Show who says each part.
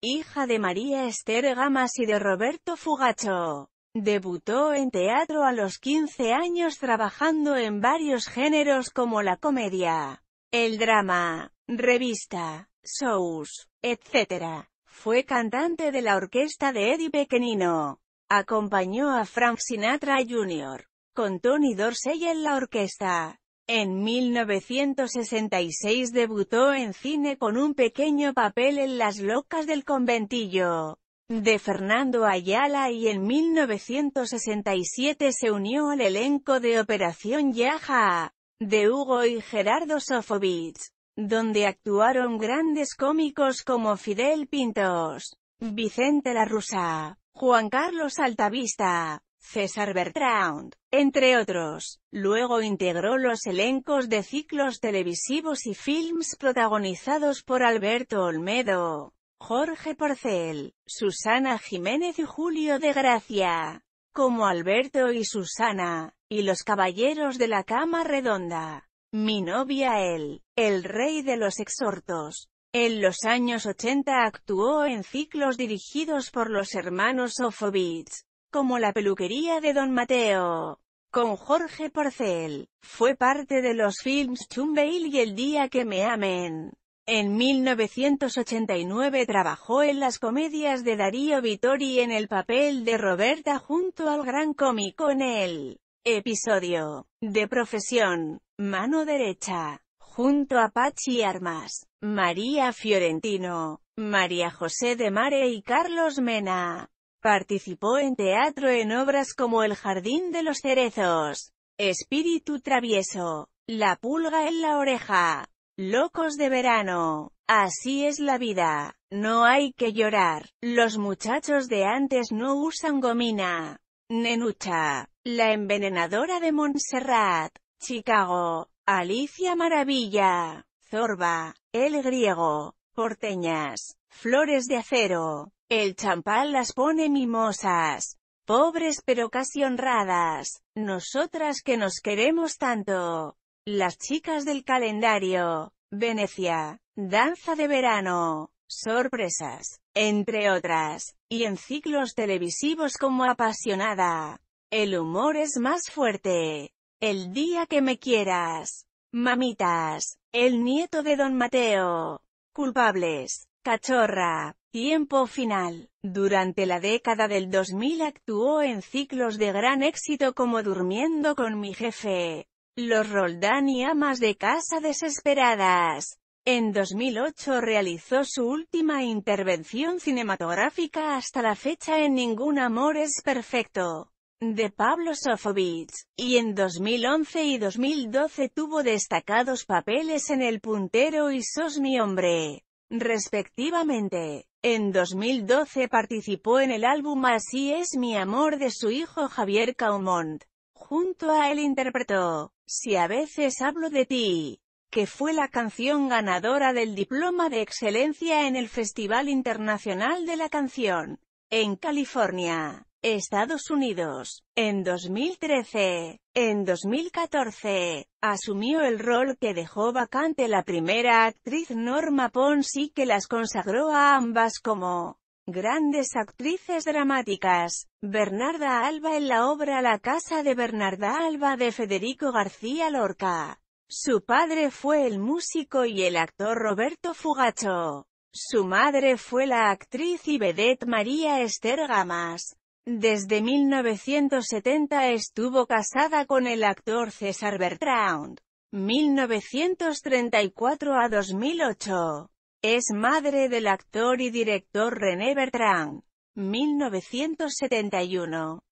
Speaker 1: hija de María Esther Gamas y de Roberto Fugacho. Debutó en teatro a los 15 años trabajando en varios géneros como la comedia, el drama, revista, shows, etc. Fue cantante de la orquesta de Eddie Pequenino. Acompañó a Frank Sinatra Jr. con Tony Dorsey en la orquesta. En 1966 debutó en cine con un pequeño papel en Las locas del conventillo de Fernando Ayala y en 1967 se unió al elenco de Operación Yaja, de Hugo y Gerardo Sofovich, donde actuaron grandes cómicos como Fidel Pintos, Vicente La Rusa, Juan Carlos Altavista, César Bertrand, entre otros. Luego integró los elencos de ciclos televisivos y films protagonizados por Alberto Olmedo, Jorge Porcel, Susana Jiménez y Julio de Gracia, como Alberto y Susana, y Los Caballeros de la Cama Redonda. Mi novia él, el rey de los exhortos. En los años 80 actuó en ciclos dirigidos por los hermanos Sofovich, como la peluquería de Don Mateo. Con Jorge Porcel, fue parte de los films Chumbeil y El día que me amen. En 1989 trabajó en las comedias de Darío Vittori en el papel de Roberta junto al gran cómico en el episodio de Profesión, Mano Derecha, junto a Pachi Armas, María Fiorentino, María José de Mare y Carlos Mena. Participó en teatro en obras como El jardín de los cerezos, Espíritu travieso, La pulga en la oreja, Locos de verano, Así es la vida, no hay que llorar, los muchachos de antes no usan gomina, Nenucha, La envenenadora de Montserrat, Chicago, Alicia Maravilla, Zorba, El griego, Porteñas, Flores de acero. El champán las pone mimosas. Pobres pero casi honradas. Nosotras que nos queremos tanto. Las chicas del calendario. Venecia. Danza de verano. Sorpresas. Entre otras. Y en ciclos televisivos como apasionada. El humor es más fuerte. El día que me quieras. Mamitas. El nieto de don Mateo. Culpables. Cachorra. Tiempo final. Durante la década del 2000 actuó en ciclos de gran éxito como Durmiendo con mi jefe, Los Roldán y Amas de Casa Desesperadas. En 2008 realizó su última intervención cinematográfica hasta la fecha en Ningún Amor es Perfecto, de Pablo Sofovich, y en 2011 y 2012 tuvo destacados papeles en El Puntero y Sos mi Hombre respectivamente. En 2012 participó en el álbum Así es mi amor de su hijo Javier Caumont. Junto a él interpretó, Si a veces hablo de ti, que fue la canción ganadora del Diploma de Excelencia en el Festival Internacional de la Canción, en California. Estados Unidos. En 2013, en 2014, asumió el rol que dejó vacante la primera actriz Norma y que las consagró a ambas como grandes actrices dramáticas. Bernarda Alba en la obra La casa de Bernarda Alba de Federico García Lorca. Su padre fue el músico y el actor Roberto Fugacho. Su madre fue la actriz y vedette María Esther Gamas. Desde 1970 estuvo casada con el actor César Bertrand. 1934 a 2008. Es madre del actor y director René Bertrand. 1971.